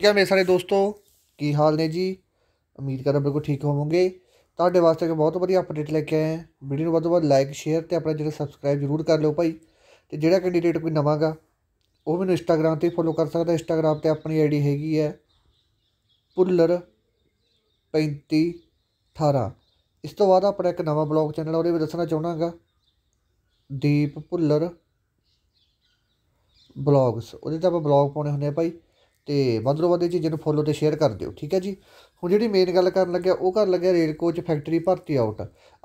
ਠੀਕ ਹੈ ਮੇਰੇ ਸਾਰੇ ਦੋਸਤੋ ਕੀ ਹਾਲ ਨੇ ਜੀ ਉਮੀਦ ਕਰਦਾ ਬਿਲਕੁਲ ਠੀਕ ਹੋਵੋਗੇ ਤੁਹਾਡੇ ਵਾਸਤੇ ਇੱਕ ਬਹੁਤ ਵਧੀਆ ਅਪਡੇਟ ਲੈ ਕੇ ਆਇਆ ਹਾਂ ਵੀਡੀਓ ਨੂੰ ਵੱਧ ਤੋਂ ਵੱਧ ਲਾਈਕ ਸ਼ੇਅਰ ਤੇ ਆਪਣਾ ਜਿਹੜਾ ਸਬਸਕ੍ਰਾਈਬ ਜ਼ਰੂਰ ਕਰ ਲਿਓ ਭਾਈ ਤੇ ਜਿਹੜਾ ਕੈਂਡੀਡੇਟ ਕੋਈ ਨਵਾਂਗਾ ਉਹ ਮੈਨੂੰ ਇੰਸਟਾਗ੍ਰam ਤੇ ਫੋਲੋ ਕਰ ਸਕਦਾ ਇੰਸਟਾਗ੍ਰam ਤੇ ਆਪਣੀ ਆਈਡੀ ਹੈਗੀ ਹੈ ਪੁੱਲਰ 3518 ਇਸ ਤੋਂ ਬਾਅਦ ਆਪਣਾ ਇੱਕ ਨਵਾਂ ਬਲੌਗ ਚੈਨਲ ਉਹਦੇ ਵਿੱਚ ਦੱਸਣਾ ਚਾਹਣਾਗਾ ਦੀਪ ਪੁੱਲਰ ਬਲੌਗਸ ਉਹਦੇ ਤੇ ਆਪਾਂ ਬਲੌਗ ਪਾਉਣੇ ਹੁੰਦੇ ਆ ਭਾਈ ਤੇ ਵੱਧ ਤੋਂ ਵੱਧ ਇਹ ਚੀਜ਼ ਨੂੰ ਫੋਲੋ ਤੇ ਸ਼ੇਅਰ ਕਰ ਦਿਓ ਠੀਕ ਹੈ ਜੀ ਹੁਣ ਜਿਹੜੀ ਮੇਨ ਗੱਲ ਕਰਨ ਲੱਗਿਆ ਉਹ ਕਰਨ ਲੱਗਿਆ ਰੇਲ ਕੋਚ ਫੈਕਟਰੀ ਭਰਤੀ ਆਊਟ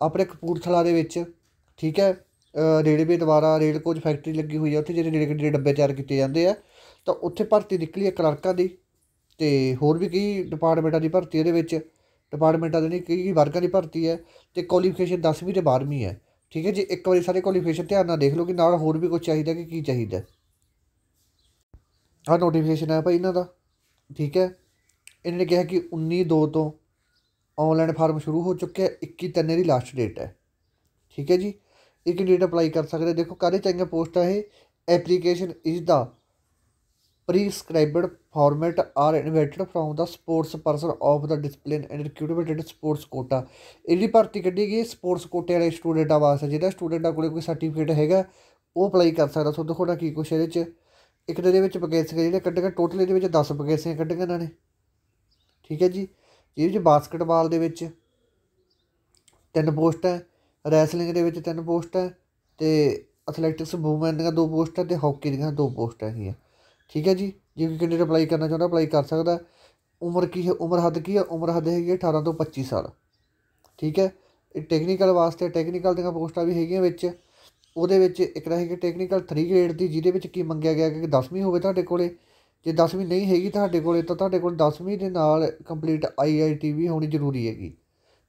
ਆਪਣੇ ਕਪੂਰਥਲਾ ਦੇ ਵਿੱਚ ਠੀਕ ਹੈ ਰੇਲਵੇ ਦੁਆਰਾ ਰੇਲ ਕੋਚ ਫੈਕਟਰੀ ਲੱਗੀ ਹੋਈ ਹੈ ਉੱਥੇ ਜਿਹੜੇ ਰੇਲ ਦੇ ਡੱਬੇ ਤਿਆਰ ਕੀਤੇ ਜਾਂਦੇ ਆ ਤਾਂ ਉੱਥੇ ਭਰਤੀ ਨਿਕਲੀ ਹੈ ਕਲਰਕਾਂ ਦੀ ਤੇ ਹੋਰ ਵੀ ਕਈ ਡਿਪਾਰਟਮੈਂਟਾਂ ਦੀ ਭਰਤੀ ਇਹਦੇ ਵਿੱਚ ਡਿਪਾਰਟਮੈਂਟਾਂ ਦੇ ਨਹੀਂ ਕਈ ਵਰਗਾਂ ਦੀ ਭਰਤੀ ਹੈ ਤੇ ਕੁਆਲੀਫਿਕੇਸ਼ਨ 10ਵੀਂ ਤੇ 12ਵੀਂ ਹੈ ਠੀਕ ਹੈ ਜੀ ਇੱਕ ਵਾਰੀ ਸਾਰੇ ਕੁਆਲੀਫਿਕੇਸ਼ਨ ਧਿਆਨ ਨਾਲ ਦੇਖ ਲਓ ਕਿ ਨਾਲ ਹੋਰ ਵੀ ਕੁਝ ਚਾਹੀਦਾ ਕਿ ਕੀ ਚਾਹੀਦਾ ਆ ਨੋਟੀਫਿਕੇਸ਼ਨ ਆਇਆ ਭਾਈ ਇਹਨਾਂ ਦਾ ਠੀਕ ਹੈ ਇਹਨਾਂ ਨੇ ਕਿਹਾ ਕਿ 19 2 ਤੋਂ ਆਨਲਾਈਨ ਫਾਰਮ ਸ਼ੁਰੂ ਹੋ ਚੁੱਕਿਆ 21 3 ਦੀ ਲਾਸਟ ਡੇਟ ਹੈ ਠੀਕ ਹੈ ਜੀ ਇੱਕ ਡੇਟ ਅਪਲਾਈ ਕਰ ਸਕਦੇ ਦੇਖੋ ਕਾਹਦੇ ਚਾਹੀਏ ਪੋਸਟ ਇਹ application is the prescribed format are invited from the sports person of the discipline and recruited sports quota ਇਹਦੀ ਭਰਤੀ ਕੱਢੀ ਗਈ ਸਪੋਰਟਸ ਕੋਟੇ ਵਾਲੇ ਸਟੂਡੈਂਟਾਂ ਵਾਸਤੇ ਜਿਹੜਾ ਸਟੂਡੈਂਟਾਂ ਕੋਲੇ ਕੋਈ ਸਰਟੀਫਿਕੇਟ ਹੈਗਾ ਉਹ ਅਪਲਾਈ ਕਰ ਸਕਦਾ ਸੋ ਨਾ ਕੀ ਕੁਛ ਇਹਦੇ ਚ ਇੱਕ ਦੇ ਵਿੱਚ ਬਗੇਸ ਸੀਗੇ ਜਿਹੜੇ ਕੱਢੇ ਟੋਟਲ ਇਹਦੇ ਵਿੱਚ 10 ਬਗੇਸ ਸੀਗੇ ਕੱਢੇ ਇਹਨਾਂ ਨੇ ਠੀਕ ਹੈ ਜੀ ਇਹ ਵਿੱਚ ਬਾਸਕਟਬਾਲ ਦੇ ਵਿੱਚ ਤਿੰਨ ਪੋਸਟ ਹੈ ਰੈਸਲਿੰਗ ਦੇ ਵਿੱਚ ਤਿੰਨ ਪੋਸਟ ਹੈ ਤੇ ਐਥਲੈਟਿਕਸ ਮੂਵਮੈਂਟ ਦੀਆਂ ਦੋ ਪੋਸਟ ਹੈ ਤੇ ਹਾਕੀ ਦੀਆਂ ਦੋ ਪੋਸਟ ਹੈਗੀਆਂ ਠੀਕ ਹੈ ਜੀ ਜੇ ਕੋਈ ਕੈਂਡੀਡੇਟ ਅਪਲਾਈ ਕਰਨਾ ਚਾਹੁੰਦਾ ਅਪਲਾਈ ਕਰ ਸਕਦਾ ਉਮਰ ਕੀ ਹੈ ਉਮਰ ਹੱਦ ਕੀ ਹੈ ਉਮਰ ਹੱਦ ਹੈਗੀ 18 ਤੋਂ 25 ਸਾਲ ਠੀਕ ਹੈ ਇਹ ਟੈਕਨੀਕਲ ਵਾਸਤੇ ਟੈਕਨੀਕਲ ਦੀਆਂ ਪੋਸਟਾਂ ਵੀ ਹੈਗੀਆਂ ਵਿੱਚ ਉਹਦੇ ਵਿੱਚ ਇੱਕ ਰਹੇਗੀ ਟੈਕਨੀਕਲ 3 ਗ੍ਰੇਡ ਦੀ ਜਿਹਦੇ ਵਿੱਚ ਕੀ ਮੰਗਿਆ ਗਿਆ ਕਿ 10ਵੀਂ ਹੋਵੇ ਤੁਹਾਡੇ ਕੋਲੇ ਜੇ 10ਵੀਂ ਨਹੀਂ ਹੈਗੀ ਤੁਹਾਡੇ ਕੋਲੇ ਤਾਂ ਤੁਹਾਡੇ ਕੋਲ 10ਵੀਂ ਦੇ ਨਾਲ ਕੰਪਲੀਟ ਆਈਆਈਟੀ ਵੀ ਹੋਣੀ ਜ਼ਰੂਰੀ ਹੈਗੀ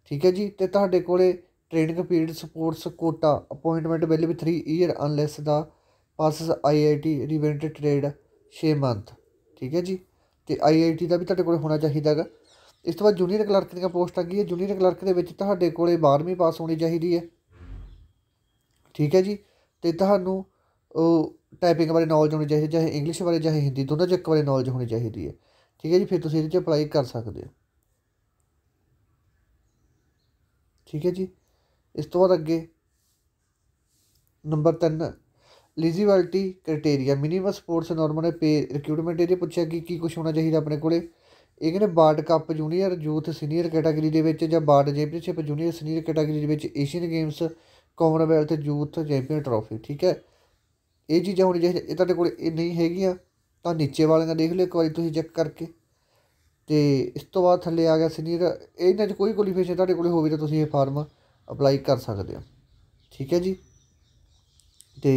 ਠੀਕ ਹੈ ਜੀ ਤੇ ਤੁਹਾਡੇ ਕੋਲੇ training period sports quota appointment ਵੀ 3 year unless the passes IIT reinvented trade 6 month ਠੀਕ ਹੈ ਜੀ ਤੇ ਆਈਆਈਟੀ ਦਾ ਵੀ ਤੁਹਾਡੇ ਕੋਲ ਹੋਣਾ ਚਾਹੀਦਾ ਹੈਗਾ ਇਸ ਤੋਂ ਬਾਅਦ ਜੂਨੀਅਰ ਕਲਰਕ ਦੀਆਂ ਪੋਸਟਾਂ ਕੀ ਹੈ ਜੂਨੀਅਰ ਕਲਰਕ ਦੇ ਵਿੱਚ ਤੁਹਾਡੇ ਕੋਲੇ 12ਵੀਂ ਪਾਸ ਹੋਣੀ ਚਾਹੀਦੀ ਹੈ ਠੀਕ ਹੈ ਜੀ ਤੇ ਤੁਹਾਨੂੰ ਟਾਈਪਿੰਗ ਬਾਰੇ ਨੌਲੇਜ ਹੋਣੀ ਚਾਹੀਦੀ ਹੈ ਚਾਹੇ ਇੰਗਲਿਸ਼ ਬਾਰੇ ਚਾਹੇ ਹਿੰਦੀ ਦੋਨਾਂ 'ਚ ਇੱਕ ਬਾਰੇ ਨੌਲੇਜ ਹੋਣੀ ਚਾਹੀਦੀ ਹੈ ਠੀਕ ਹੈ ਜੀ ਫਿਰ ਤੁਸੀਂ ਇਹਦੇ 'ਚ ਅਪਲਾਈ ਕਰ ਸਕਦੇ ਹੋ ਠੀਕ ਹੈ ਜੀ ਇਸ ਤੋਂ ਬਾਅਦ ਅੱਗੇ number 3 eligibility criteria minimum sports normal ਨੇ ਪੇ ਰਿਕਰੂਟਮੈਂਟ ਇਹਦੇ ਪੁੱਛਿਆ ਕਿ ਕੀ ਕੁਝ ਹੋਣਾ ਚਾਹੀਦਾ ਆਪਣੇ ਕੋਲੇ ਇਹ ਕਹਿੰਦੇ world cup junior youth senior category ਦੇ ਵਿੱਚ ਜਾਂ ਬਾਰਡ ਜੇਪੀਸੀਪ ਜੂਨੀਅਰ ਸੀਨੀਅਰ ਕੈਟਾਗਰੀ ਦੇ ਵਿੱਚ Asian games Commonwealth youth champion trophy ਠੀਕ ਹੈ ਇਹ ਚੀਜ਼ਾਂ ਹੁਣ ਜੇ ਇਹ ਤੁਹਾਡੇ ਕੋਲ ਇਹ ਨਹੀਂ ਹੈਗੀਆਂ ਤਾਂ ਨੀਚੇ ਵਾਲੀਆਂ ਦੇਖ ਲਿਓ ਇੱਕ ਵਾਰੀ ਤੁਸੀਂ ਚੈੱਕ ਕਰਕੇ ਤੇ ਇਸ ਤੋਂ ਬਾਅਦ ਥੱਲੇ ਆ ਗਿਆ ਸੀਨੀਅਰ ਇਹਨਾਂ 'ਚ ਕੋਈ ਕੁਆਲੀਫਿਕੇਸ਼ਨ ਤੁਹਾਡੇ ਕੋਲ ਹੋਵੇ ਤਾਂ ਤੁਸੀਂ ਇਹ ਫਾਰਮ ਅਪਲਾਈ ਕਰ ਸਕਦੇ ਹੋ ਠੀਕ ਹੈ ਜੀ ਤੇ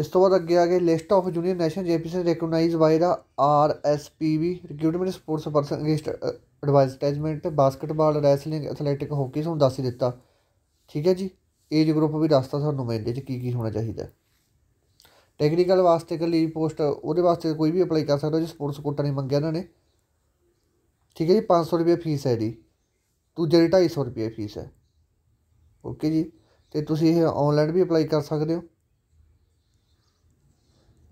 ਇਸ ਤੋਂ ਬਾਅਦ ਅੱਗੇ ਆ ਗਏ list of junior national JPC recognised by the RSPB recruitment sports person against advertisement basketball wrestling athletic hockey ਤੁਹਾਨੂੰ ਦੱਸ ਹੀ ਦਿੱਤਾ ਠੀਕ ਹੈ ਜੀ ਏਜ ਗਰੁੱਪ ਵੀ ਦੱਸਤਾ ਤੁਹਾਨੂੰ ਮੈਂ ਇਹਦੇ 'ਚ ਕੀ ਕੀ ਹੋਣਾ ਚਾਹੀਦਾ ਟੈਕਨੀਕਲ ਵਾਸਤੇ ਕਲੀ ਪੋਸਟ ਉਹਦੇ ਵਾਸਤੇ ਕੋਈ ਵੀ ਅਪਲਾਈ ਕਰ ਸਕਦਾ ਜੀ ਸਪੋਰਟਸ ਕੋਟਾ ਨਹੀਂ ਮੰਗਿਆ ਇਹਨਾਂ ਨੇ ਠੀਕ ਹੈ ਜੀ 500 ਰੁਪਏ ਫੀਸ ਹੈ ਜੀ ਦੂਜੇ ਦੀ 250 ਰੁਪਏ ਫੀਸ ਹੈ ਓਕੇ ਜੀ ਤੇ ਤੁਸੀਂ ਇਹ ਆਨਲਾਈਨ ਵੀ ਅਪਲਾਈ ਕਰ ਸਕਦੇ ਹੋ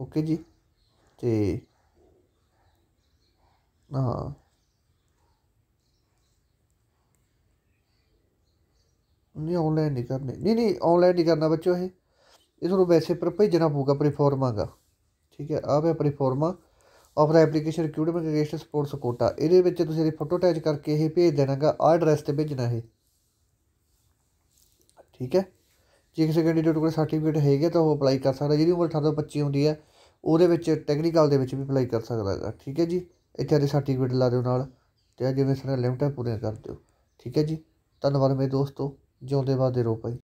ਓਕੇ ਜੀ ਤੇ ਹਾਂ ਨਹੀਂ ਆਨਲਾਈਨ ਨਹੀਂ ਕਰਨੇ ਨਹੀਂ ਨਹੀਂ ਆਨਲਾਈਨ ਨਹੀਂ ਕਰਨਾ ਬੱਚੋ ਇਹ ਇਹ ਤੁਹਾਨੂੰ ਵੈਸੇ ਪਰ ਭੇਜਣਾ ਪਊਗਾ ਪਰਿਫਾਰਮਾ ਦਾ ਠੀਕ ਹੈ ਆਹ ਹੈ ਫਾਰਮਾਂ of the application recruitment against sports quota ਇਹਦੇ ਵਿੱਚ ਤੁਸੀਂ ਇਹ ਫੋਟੋ ਅਟੈਚ ਕਰਕੇ ਇਹ ਭੇਜ ਦੇਣਾਗਾ ਆਹ ਐਡਰੈਸ ਤੇ ਭੇਜਣਾ ਇਹ ਠੀਕ ਹੈ ਜੇ ਕਿਸੇ ਕੈਂਡੀਡੇਟ ਕੋਲ ਸਰਟੀਫਿਕੇਟ ਹੈਗਾ ਤਾਂ ਉਹ ਅਪਲਾਈ ਕਰ ਸਕਦਾ ਜਿਹਦੀ ਉਮਰ 18 ਤੋਂ 25 ਹੁੰਦੀ ਹੈ ਉਹਦੇ ਵਿੱਚ ਟੈਕਨੀਕਲ ਦੇ ਵਿੱਚ ਵੀ ਅਪਲਾਈ ਕਰ ਸਕਦਾ ਹੈਗਾ ਠੀਕ ਹੈ ਜੀ ਇੱਥੇ ਦੇ ਸਰਟੀਫਿਕੇਟ ਲਾ ਦਿਓ ਨਾਲ ਅਤੇ ਜਿਵੇਂ ਸਾਰੇ ਲਿਮਟਾਂ ਪੂਰੀਆਂ ਕਰ ਦਿਓ ਠੀਕ ਹੈ ਜੀ ਧੰਨਵਾਦ ਮੇਰੇ ਦੋਸਤੋ ਜਿਉਂਦੇ ਦੇ ਰੋ ਭਾਈ